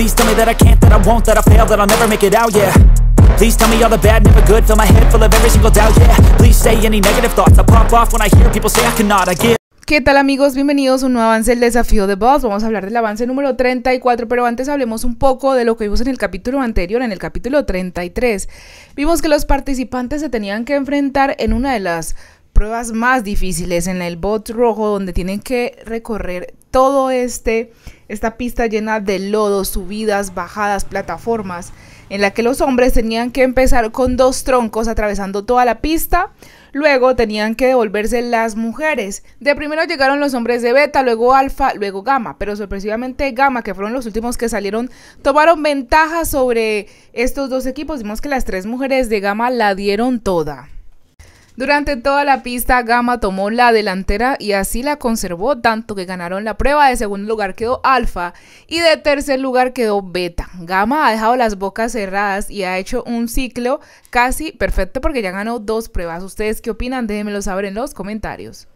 Please tell me that I can't, that I won't, that I fail, that I'll never make it out, yeah Please tell me all the bad, never good, fill my head full of every single doubt, yeah Please say any negative thoughts, I pop off when I hear people say I cannot, I ¿Qué tal amigos? Bienvenidos a un nuevo avance del desafío de Boss. Vamos a hablar del avance número 34, pero antes hablemos un poco de lo que vimos en el capítulo anterior, en el capítulo 33. Vimos que los participantes se tenían que enfrentar en una de las pruebas más difíciles en el bot rojo donde tienen que recorrer todo este esta pista llena de lodo, subidas, bajadas, plataformas, en la que los hombres tenían que empezar con dos troncos atravesando toda la pista, luego tenían que devolverse las mujeres. De primero llegaron los hombres de beta, luego alfa, luego gamma, pero sorpresivamente gamma, que fueron los últimos que salieron, tomaron ventaja sobre estos dos equipos. Vimos que las tres mujeres de gamma la dieron toda. Durante toda la pista, Gama tomó la delantera y así la conservó, tanto que ganaron la prueba. De segundo lugar quedó Alfa y de tercer lugar quedó Beta. Gama ha dejado las bocas cerradas y ha hecho un ciclo casi perfecto porque ya ganó dos pruebas. ¿Ustedes qué opinan? Déjenmelo saber en los comentarios.